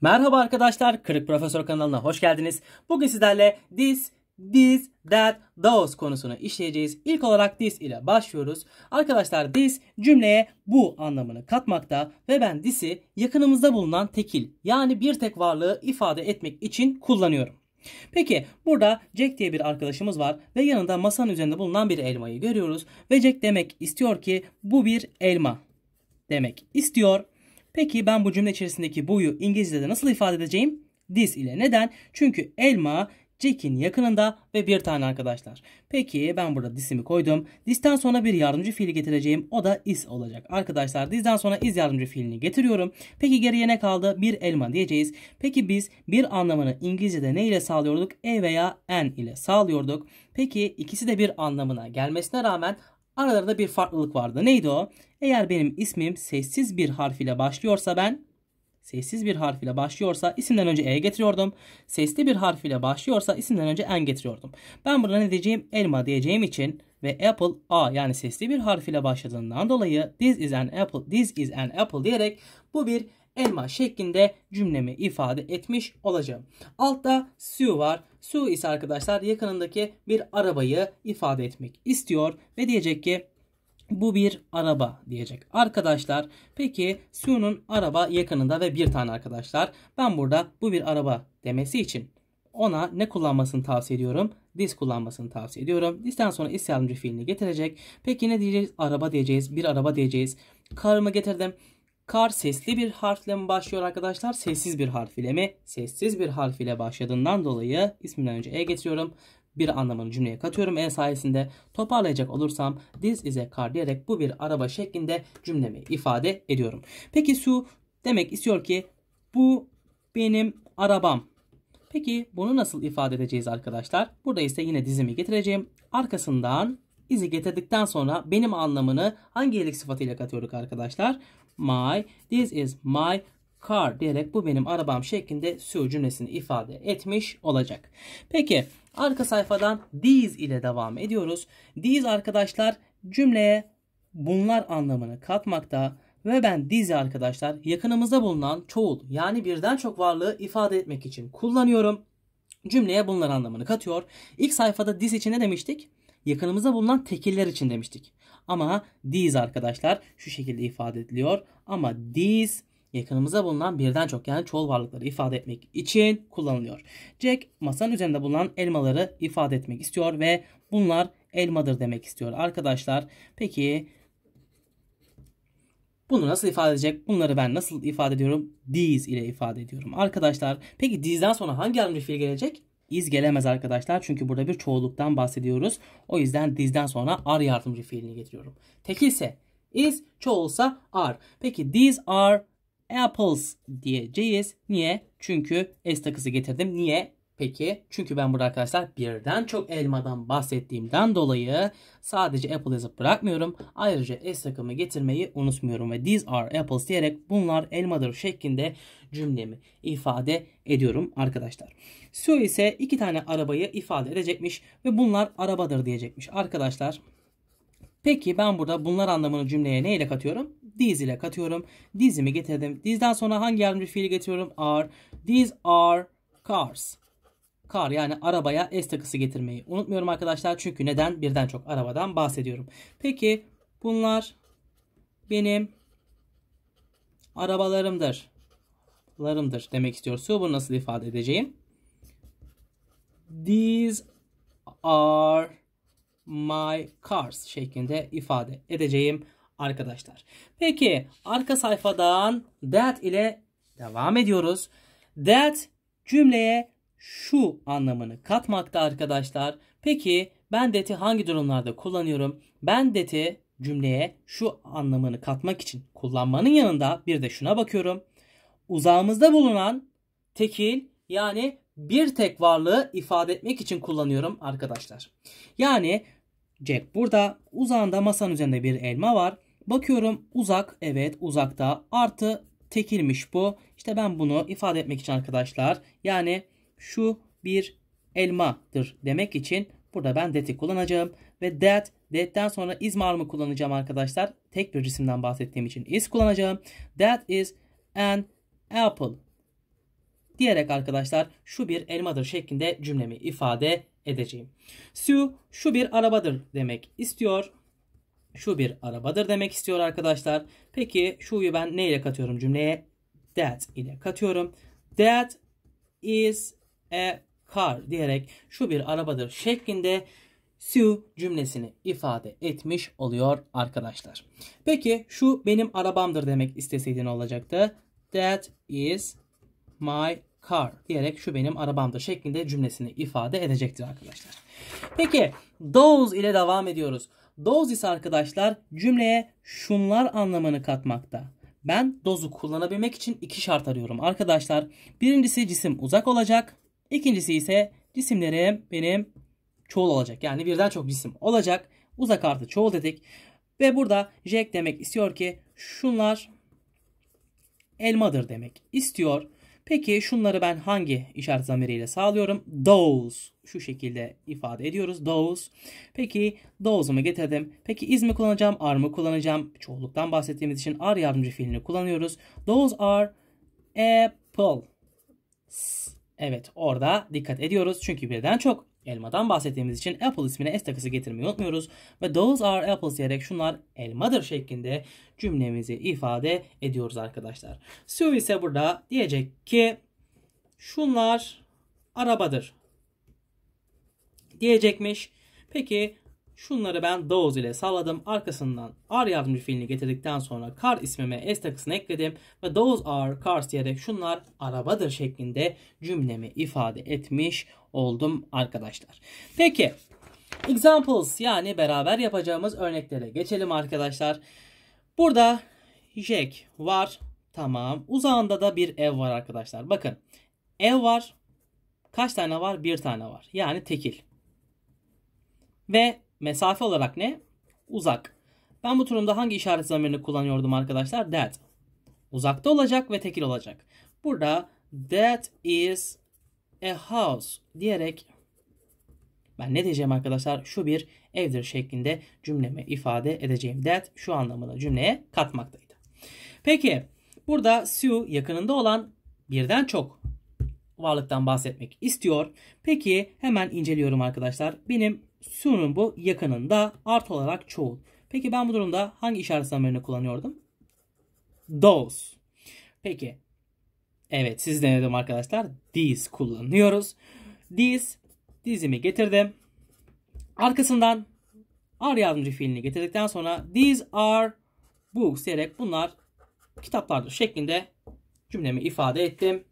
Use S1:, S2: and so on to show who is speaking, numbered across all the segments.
S1: Merhaba arkadaşlar, Kırık Profesör kanalına hoş geldiniz. Bugün sizlerle this, this, that, those konusunu işleyeceğiz. İlk olarak this ile başlıyoruz. Arkadaşlar this cümleye bu anlamını katmakta ve ben this'i yakınımızda bulunan tekil yani bir tek varlığı ifade etmek için kullanıyorum. Peki burada Jack diye bir arkadaşımız var ve yanında masanın üzerinde bulunan bir elmayı görüyoruz. Ve Jack demek istiyor ki bu bir elma demek istiyor Peki ben bu cümle içerisindeki boyu İngilizce'de nasıl ifade edeceğim? This ile. Neden? Çünkü elma Jack'in yakınında ve bir tane arkadaşlar. Peki ben burada this'imi koydum. This'ten sonra bir yardımcı fiili getireceğim. O da is olacak. Arkadaşlar this'den sonra is yardımcı fiilini getiriyorum. Peki geriye ne kaldı? Bir elma diyeceğiz. Peki biz bir anlamını İngilizce'de ne ile sağlıyorduk? E veya en ile sağlıyorduk. Peki ikisi de bir anlamına gelmesine rağmen Aralarında bir farklılık vardı. Neydi o? Eğer benim ismim sessiz bir harf ile başlıyorsa ben sessiz bir harf ile başlıyorsa isimden önce e getiriyordum. Sesli bir harf ile başlıyorsa isimden önce N getiriyordum. Ben burada ne diyeceğim? Elma diyeceğim için ve apple a yani sesli bir harf ile başladığından dolayı this is an apple, this is an apple diyerek bu bir elma şeklinde cümlemi ifade etmiş olacağım. Altta su var. Su ise arkadaşlar yakınındaki bir arabayı ifade etmek istiyor ve diyecek ki bu bir araba diyecek. Arkadaşlar peki Su'nun araba yakınında ve bir tane arkadaşlar. Ben burada bu bir araba demesi için ona ne kullanmasını tavsiye ediyorum? This kullanmasını tavsiye ediyorum. This'ten sonra is yardımcı fiilini getirecek. Peki ne diyeceğiz? Araba diyeceğiz. Bir araba diyeceğiz. Karımı getirdim. Kar sesli bir harfle mi başlıyor arkadaşlar? Sessiz bir harf ile mi? Sessiz bir harf ile başladığından dolayı isminden önce E getiriyorum. Bir anlamını cümleye katıyorum E sayesinde. Toparlayacak olursam this is a car diyerek bu bir araba şeklinde cümlemi ifade ediyorum. Peki su demek istiyor ki bu benim arabam. Peki bunu nasıl ifade edeceğiz arkadaşlar? Burada ise yine dizimi getireceğim. Arkasından izi getirdikten sonra benim anlamını hangi iyilik sıfatıyla katıyorduk arkadaşlar? My, this is my car diyerek bu benim arabam şeklinde sür cümlesini ifade etmiş olacak. Peki arka sayfadan these ile devam ediyoruz. These arkadaşlar cümleye bunlar anlamını katmakta ve ben these arkadaşlar yakınımızda bulunan çoğul yani birden çok varlığı ifade etmek için kullanıyorum. Cümleye bunlar anlamını katıyor. İlk sayfada this için ne demiştik? yakınımızda bulunan tekiller için demiştik. Ama these arkadaşlar şu şekilde ifade ediliyor. Ama these yakınımıza bulunan birden çok yani çoğul varlıkları ifade etmek için kullanılıyor. Jack masanın üzerinde bulunan elmaları ifade etmek istiyor ve bunlar elmadır demek istiyor arkadaşlar. Peki bunu nasıl ifade edecek? Bunları ben nasıl ifade ediyorum? These ile ifade ediyorum. Arkadaşlar peki these'den sonra hangi yardımcı fiil gelecek? iz gelemez arkadaşlar. Çünkü burada bir çoğulluktan bahsediyoruz. O yüzden dizden sonra are yardımcı fiilini getiriyorum. ise is, çoğulsa are. Peki these are apples diyeceğiz. Niye? Çünkü s takısı getirdim. Niye? Peki çünkü ben burada arkadaşlar birden çok elmadan bahsettiğimden dolayı sadece apple yazıp bırakmıyorum. Ayrıca S takımı getirmeyi unutmuyorum ve these are apples diyerek bunlar elmadır şeklinde cümlemi ifade ediyorum arkadaşlar. Sue ise iki tane arabayı ifade edecekmiş ve bunlar arabadır diyecekmiş arkadaşlar. Peki ben burada bunlar anlamını cümleye neyle katıyorum? These ile katıyorum. These'imi getirdim. These'den sonra hangi yardımcı fiili getiriyorum? Are. These are cars kar yani arabaya S takısı getirmeyi unutmuyorum arkadaşlar. Çünkü neden? Birden çok arabadan bahsediyorum. Peki bunlar benim arabalarımdır. Larımdır demek istiyorsa bunu nasıl ifade edeceğim? These are my cars şeklinde ifade edeceğim arkadaşlar. Peki arka sayfadan that ile devam ediyoruz. That cümleye şu anlamını katmakta arkadaşlar. Peki ben deti hangi durumlarda kullanıyorum? Ben deti cümleye şu anlamını katmak için kullanmanın yanında bir de şuna bakıyorum. Uzağımızda bulunan tekil yani bir tek varlığı ifade etmek için kullanıyorum arkadaşlar. Yani Jack burada uzağında masanın üzerinde bir elma var. Bakıyorum uzak evet uzakta artı tekilmiş bu. İşte ben bunu ifade etmek için arkadaşlar yani şu bir elmadır demek için burada ben that'i kullanacağım. Ve that, that'ten sonra is mı kullanacağım arkadaşlar. Tek bir cisimden bahsettiğim için is kullanacağım. That is an apple diyerek arkadaşlar şu bir elmadır şeklinde cümlemi ifade edeceğim. Sue şu bir arabadır demek istiyor. Şu bir arabadır demek istiyor arkadaşlar. Peki şu'yu ben ne ile katıyorum cümleye? That ile katıyorum. That is a e, car diyerek şu bir arabadır şeklinde Sue cümlesini ifade etmiş oluyor arkadaşlar. Peki şu benim arabamdır demek isteseydi ne olacaktı? That is my car diyerek şu benim arabamdır şeklinde cümlesini ifade edecektir arkadaşlar. Peki those ile devam ediyoruz. Those ise arkadaşlar cümleye şunlar anlamını katmakta. Ben dozu kullanabilmek için iki şart arıyorum arkadaşlar. Birincisi cisim uzak olacak. İkincisi ise cisimlerim benim çoğul olacak. Yani birden çok cisim olacak. Uzak artı çoğul dedik. Ve burada Jack demek istiyor ki şunlar elmadır demek istiyor. Peki şunları ben hangi işaret zamiriyle sağlıyorum? Those. Şu şekilde ifade ediyoruz. Those. Peki those'umu getirdim. Peki is mi kullanacağım? Are mı kullanacağım? Çoğulluktan bahsettiğimiz için are yardımcı fiilini kullanıyoruz. Those are apple. Evet orada dikkat ediyoruz çünkü birden çok elmadan bahsettiğimiz için apple ismine s takısı getirmeyi unutmuyoruz. Ve those are apples diyerek şunlar elmadır şeklinde cümlemizi ifade ediyoruz arkadaşlar. Sue ise burada diyecek ki şunlar arabadır diyecekmiş. Peki Şunları ben Dawes ile salladım. Arkasından R yardımcı fiilini getirdikten sonra car ismime S takısını ekledim. Ve those are cars diyerek şunlar arabadır şeklinde cümlemi ifade etmiş oldum arkadaşlar. Peki examples yani beraber yapacağımız örneklere geçelim arkadaşlar. Burada Jack var. Tamam. Uzağında da bir ev var arkadaşlar. Bakın ev var. Kaç tane var? Bir tane var. Yani tekil. Ve mesafe olarak ne? Uzak. Ben bu durumda hangi işaret zamirini kullanıyordum arkadaşlar? That. Uzakta olacak ve tekil olacak. Burada that is a house diyerek ben ne diyeceğim arkadaşlar? Şu bir evdir şeklinde cümleme ifade edeceğim. That şu anlamını cümleye katmaktaydı. Peki burada Sue yakınında olan birden çok varlıktan bahsetmek istiyor. Peki hemen inceliyorum arkadaşlar. Benim sunum bu yakınında art olarak çoğul. Peki ben bu durumda hangi işaret zamanını kullanıyordum? Those. Peki. Evet siz denedim arkadaşlar. These kullanıyoruz. These. dizimi getirdim. Arkasından are yardımcı fiilini getirdikten sonra these are books diyerek bunlar kitaplardır şeklinde cümlemi ifade ettim.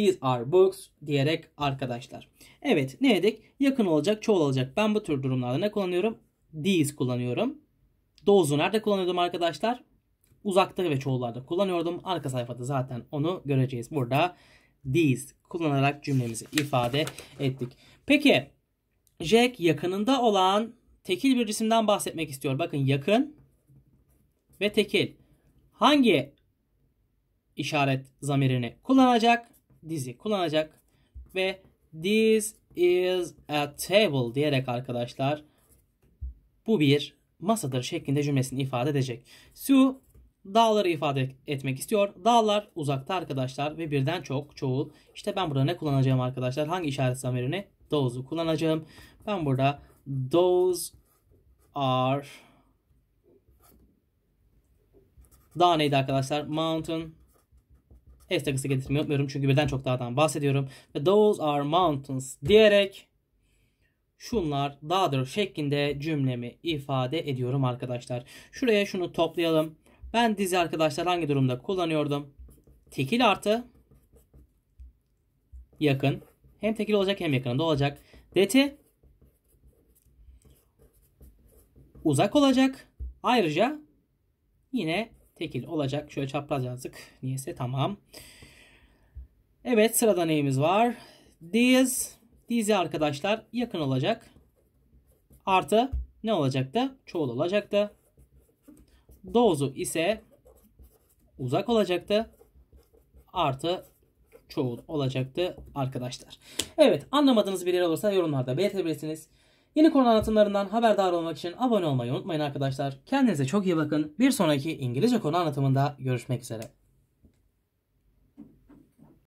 S1: These are books diyerek arkadaşlar. Evet ne dedik? Yakın olacak, çoğul olacak. Ben bu tür durumlarda ne kullanıyorum? These kullanıyorum. Those'u nerede kullanıyordum arkadaşlar? Uzakta ve çoğullarda kullanıyordum. Arka sayfada zaten onu göreceğiz. Burada these kullanarak cümlemizi ifade ettik. Peki Jack yakınında olan tekil bir cisimden bahsetmek istiyor. Bakın yakın ve tekil. Hangi işaret zamirini kullanacak? dizi kullanacak ve this is a table diyerek arkadaşlar bu bir masadır şeklinde cümlesini ifade edecek. Sue dağları ifade etmek istiyor. Dağlar uzakta arkadaşlar ve birden çok çoğul. İşte ben burada ne kullanacağım arkadaşlar? Hangi işaret zamirini? Those'u kullanacağım. Ben burada those are daha neydi arkadaşlar? Mountain Hashtag'ısı getirmeyi unutmuyorum çünkü birden çok dağdan bahsediyorum. Ve those are mountains diyerek şunlar dağdır şeklinde cümlemi ifade ediyorum arkadaşlar. Şuraya şunu toplayalım. Ben dizi arkadaşlar hangi durumda kullanıyordum? Tekil artı yakın. Hem tekil olacak hem yakınında olacak. Deti uzak olacak. Ayrıca yine tekil olacak. Şöyle çapraz yazdık. Niyeyse tamam. Evet sırada neyimiz var? These. These arkadaşlar yakın olacak. Artı ne olacak da? Çoğul olacak da. Those'u ise uzak olacaktı. Artı çoğul olacaktı arkadaşlar. Evet anlamadığınız bir yer olursa yorumlarda belirtebilirsiniz. Yeni konu anlatımlarından haberdar olmak için abone olmayı unutmayın arkadaşlar. Kendinize çok iyi bakın. Bir sonraki İngilizce konu anlatımında görüşmek üzere.